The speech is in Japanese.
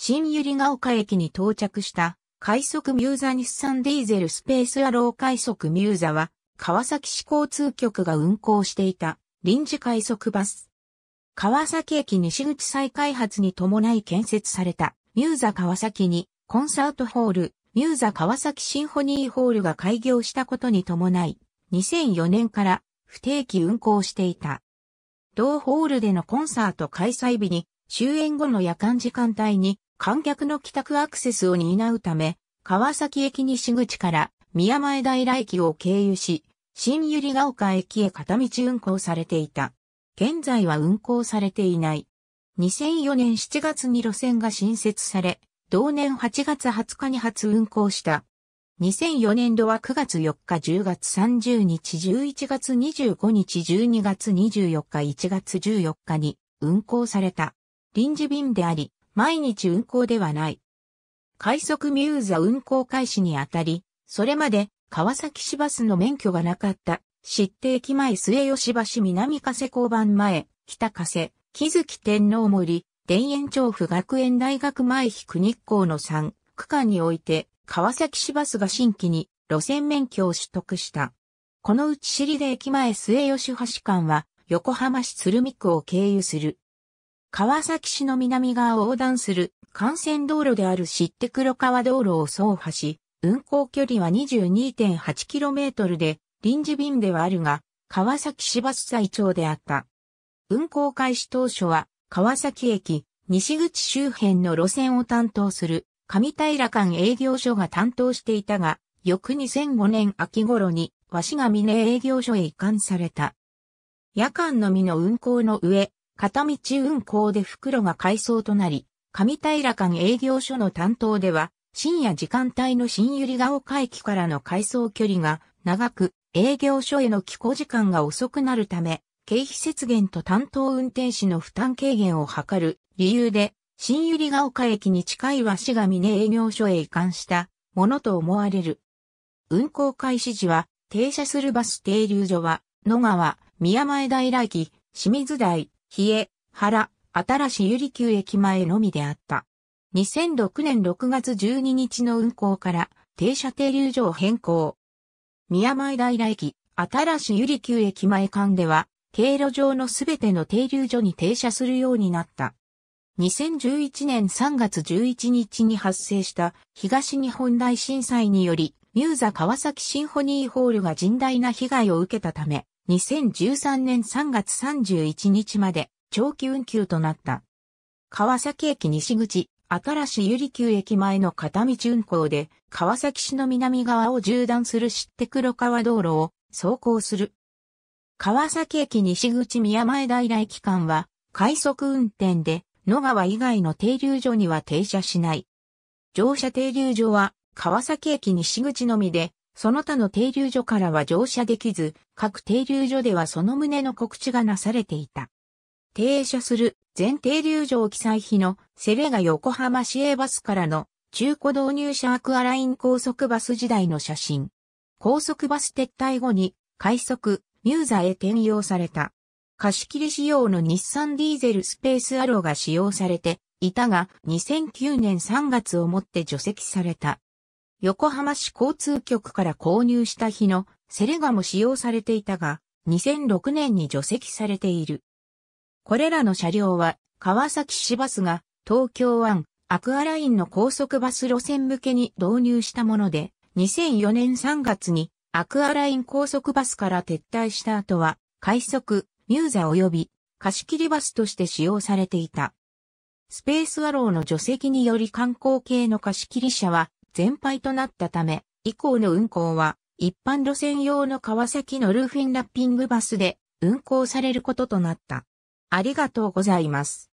新百合ヶ丘駅に到着した快速ミューザ日産ディーゼルスペースアロー快速ミューザは川崎市交通局が運行していた臨時快速バス。川崎駅西口再開発に伴い建設されたミューザ川崎にコンサートホール、ミューザ川崎シンフォニーホールが開業したことに伴い2004年から不定期運行していた。同ホールでのコンサート開催日に終演後の夜間時間帯に観客の帰宅アクセスを担うため、川崎駅西口から宮前平駅を経由し、新百合ヶ丘駅へ片道運行されていた。現在は運行されていない。2004年7月に路線が新設され、同年8月20日に初運行した。2004年度は9月4日10月30日11月25日12月24日1月14日に運行された。臨時便であり、毎日運行ではない。快速ミューザ運行開始にあたり、それまで川崎市バスの免許がなかった、知って駅前末吉橋南加瀬交番前、北加瀬、木月天皇森、田園調布学園大学前比区日光の3区間において、川崎市バスが新規に路線免許を取得した。このうち尻で駅前末吉橋間は、横浜市鶴見区を経由する。川崎市の南側を横断する幹線道路である知って黒川道路を走破し、運行距離は 22.8km で、臨時便ではあるが、川崎市バス最長であった。運行開始当初は、川崎駅、西口周辺の路線を担当する、上平間営業所が担当していたが、翌2005年秋頃に、鷲が峰営業所へ移管された。夜間のみの運行の上、片道運行で袋が改装となり、上平間営業所の担当では、深夜時間帯の新百合ヶ丘駅からの回送距離が長く、営業所への寄港時間が遅くなるため、経費節減と担当運転士の負担軽減を図る理由で、新百合ヶ丘駅に近い紙が峰営業所へ移管したものと思われる。運行開始時は、停車するバス停留所は、野川、宮前平駅、清水台、冷え、原、新しゆり旧駅前のみであった。2006年6月12日の運行から停車停留所を変更。宮前平駅、新しゆり旧駅前間では、経路上のすべての停留所に停車するようになった。2011年3月11日に発生した東日本大震災により、ミューザ川崎シンフォニーホールが甚大な被害を受けたため、2013年3月31日まで長期運休となった。川崎駅西口、新しゆり旧駅前の片道運行で、川崎市の南側を縦断する知って黒川道路を走行する。川崎駅西口宮前平駅間は、快速運転で、野川以外の停留所には停車しない。乗車停留所は、川崎駅西口のみで、その他の停留所からは乗車できず、各停留所ではその旨の告知がなされていた。停車する全停留所記載費のセレが横浜市営バスからの中古導入車アクアライン高速バス時代の写真。高速バス撤退後に快速、ミューザへ転用された。貸し切り仕様の日産ディーゼルスペースアローが使用されていたが2009年3月をもって除籍された。横浜市交通局から購入した日のセレガも使用されていたが、2006年に除籍されている。これらの車両は、川崎市バスが東京湾アクアラインの高速バス路線向けに導入したもので、2004年3月にアクアライン高速バスから撤退した後は、快速、ミューザ及び貸切バスとして使用されていた。スペースワローの除籍により観光系の貸切車は全廃となったため、以降の運行は、一般路線用の川崎のルーフィンラッピングバスで運行されることとなった。ありがとうございます。